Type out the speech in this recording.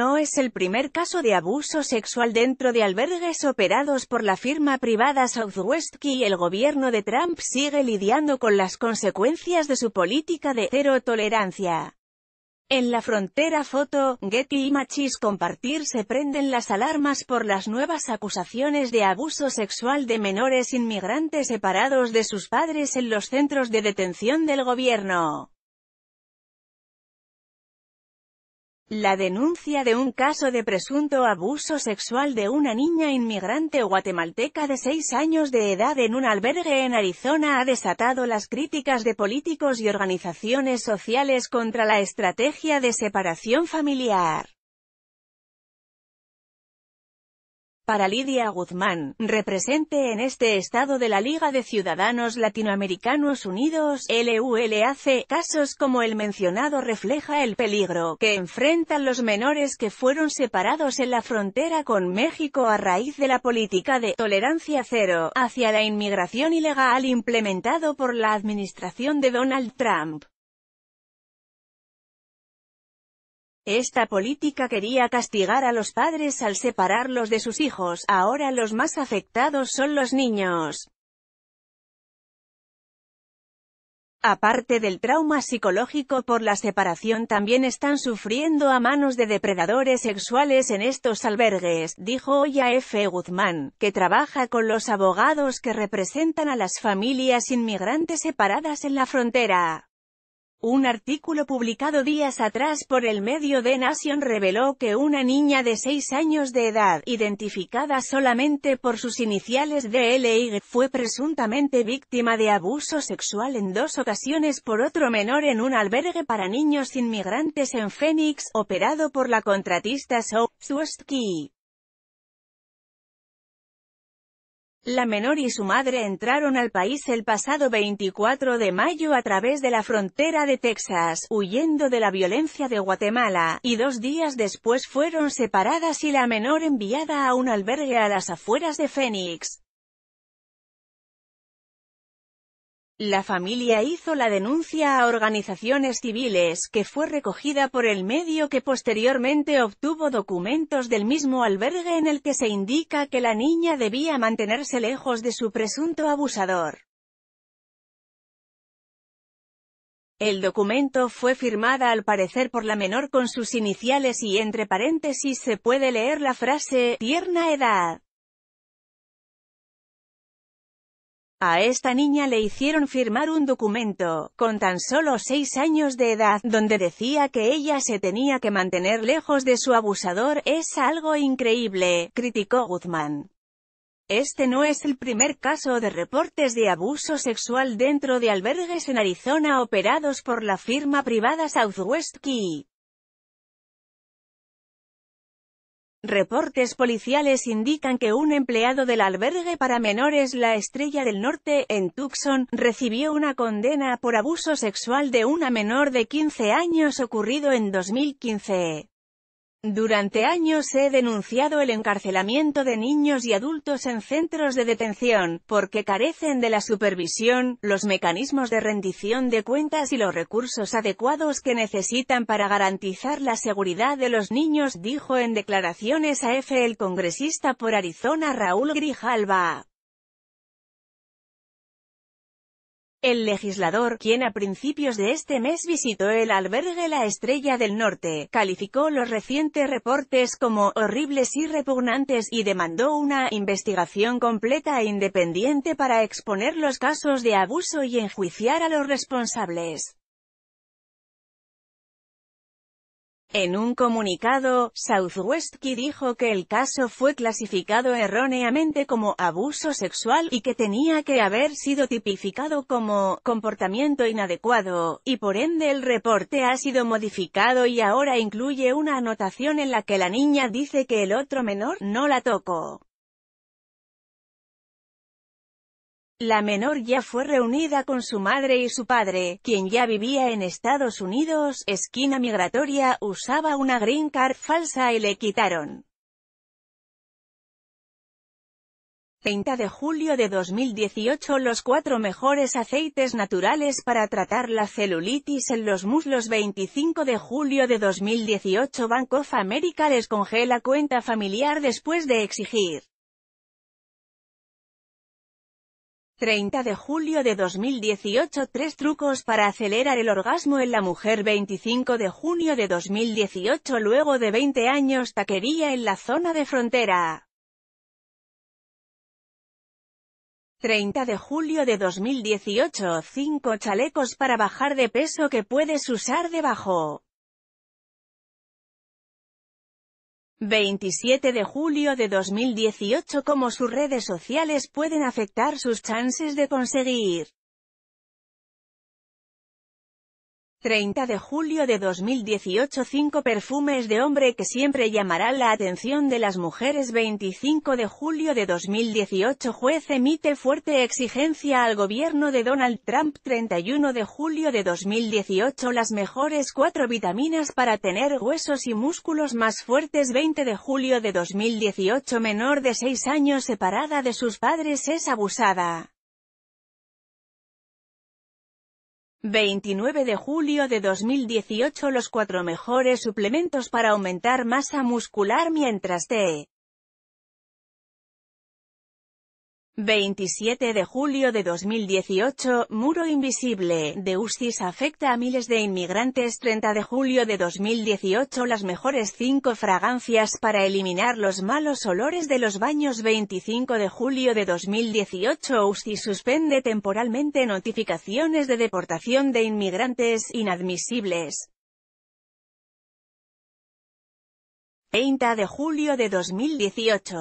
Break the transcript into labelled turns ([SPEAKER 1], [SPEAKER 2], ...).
[SPEAKER 1] No es el primer caso de abuso sexual dentro de albergues operados por la firma privada Southwest Key. El gobierno de Trump sigue lidiando con las consecuencias de su política de cero tolerancia. En la frontera foto, Getty y Machis compartir se prenden las alarmas por las nuevas acusaciones de abuso sexual de menores inmigrantes separados de sus padres en los centros de detención del gobierno. La denuncia de un caso de presunto abuso sexual de una niña inmigrante guatemalteca de seis años de edad en un albergue en Arizona ha desatado las críticas de políticos y organizaciones sociales contra la estrategia de separación familiar. para Lidia Guzmán, represente en este estado de la Liga de Ciudadanos Latinoamericanos Unidos, LULAC. Casos como el mencionado refleja el peligro que enfrentan los menores que fueron separados en la frontera con México a raíz de la política de tolerancia cero hacia la inmigración ilegal implementado por la administración de Donald Trump. Esta política quería castigar a los padres al separarlos de sus hijos, ahora los más afectados son los niños. Aparte del trauma psicológico por la separación también están sufriendo a manos de depredadores sexuales en estos albergues, dijo Oya F. Guzmán, que trabaja con los abogados que representan a las familias inmigrantes separadas en la frontera. Un artículo publicado días atrás por el medio The Nation reveló que una niña de 6 años de edad, identificada solamente por sus iniciales DLY, fue presuntamente víctima de abuso sexual en dos ocasiones por otro menor en un albergue para niños inmigrantes en Phoenix, operado por la contratista Soap Swastki. La menor y su madre entraron al país el pasado 24 de mayo a través de la frontera de Texas, huyendo de la violencia de Guatemala, y dos días después fueron separadas y la menor enviada a un albergue a las afueras de Phoenix. La familia hizo la denuncia a organizaciones civiles, que fue recogida por el medio que posteriormente obtuvo documentos del mismo albergue en el que se indica que la niña debía mantenerse lejos de su presunto abusador. El documento fue firmada al parecer por la menor con sus iniciales y entre paréntesis se puede leer la frase «tierna edad». A esta niña le hicieron firmar un documento, con tan solo seis años de edad, donde decía que ella se tenía que mantener lejos de su abusador, es algo increíble, criticó Guzmán. Este no es el primer caso de reportes de abuso sexual dentro de albergues en Arizona operados por la firma privada Southwest Key. Reportes policiales indican que un empleado del albergue para menores La Estrella del Norte, en Tucson, recibió una condena por abuso sexual de una menor de 15 años ocurrido en 2015. Durante años he denunciado el encarcelamiento de niños y adultos en centros de detención, porque carecen de la supervisión, los mecanismos de rendición de cuentas y los recursos adecuados que necesitan para garantizar la seguridad de los niños, dijo en declaraciones a EFE el congresista por Arizona Raúl Grijalva. El legislador, quien a principios de este mes visitó el albergue La Estrella del Norte, calificó los recientes reportes como «horribles y repugnantes» y demandó una «investigación completa e independiente para exponer los casos de abuso y enjuiciar a los responsables». En un comunicado, Key dijo que el caso fue clasificado erróneamente como abuso sexual y que tenía que haber sido tipificado como comportamiento inadecuado, y por ende el reporte ha sido modificado y ahora incluye una anotación en la que la niña dice que el otro menor no la tocó. La menor ya fue reunida con su madre y su padre, quien ya vivía en Estados Unidos, esquina migratoria, usaba una green card falsa y le quitaron. 30 de julio de 2018 Los cuatro mejores aceites naturales para tratar la celulitis en los muslos 25 de julio de 2018 Bank of America les congela cuenta familiar después de exigir 30 de julio de 2018 3 trucos para acelerar el orgasmo en la mujer 25 de junio de 2018 Luego de 20 años taquería en la zona de frontera 30 de julio de 2018 5 chalecos para bajar de peso que puedes usar debajo 27 de julio de 2018 Cómo sus redes sociales pueden afectar sus chances de conseguir 30 de julio de 2018 5 perfumes de hombre que siempre llamará la atención de las mujeres 25 de julio de 2018 Juez emite fuerte exigencia al gobierno de Donald Trump 31 de julio de 2018 Las mejores 4 vitaminas para tener huesos y músculos más fuertes 20 de julio de 2018 Menor de 6 años separada de sus padres es abusada 29 de julio de 2018 Los cuatro mejores suplementos para aumentar masa muscular mientras te 27 de julio de 2018, Muro Invisible, de UCIS afecta a miles de inmigrantes 30 de julio de 2018 Las mejores 5 fragancias para eliminar los malos olores de los baños 25 de julio de 2018 UCIS suspende temporalmente notificaciones de deportación de inmigrantes inadmisibles. 30 de julio de 2018